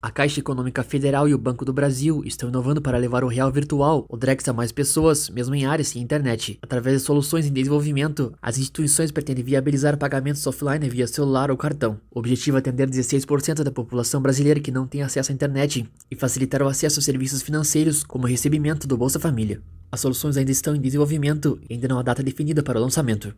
A Caixa Econômica Federal e o Banco do Brasil estão inovando para levar o real virtual, o Drex, a mais pessoas, mesmo em áreas sem internet. Através de soluções em desenvolvimento, as instituições pretendem viabilizar pagamentos offline via celular ou cartão. O objetivo é atender 16% da população brasileira que não tem acesso à internet e facilitar o acesso a serviços financeiros, como o recebimento do Bolsa Família. As soluções ainda estão em desenvolvimento e ainda não há data definida para o lançamento.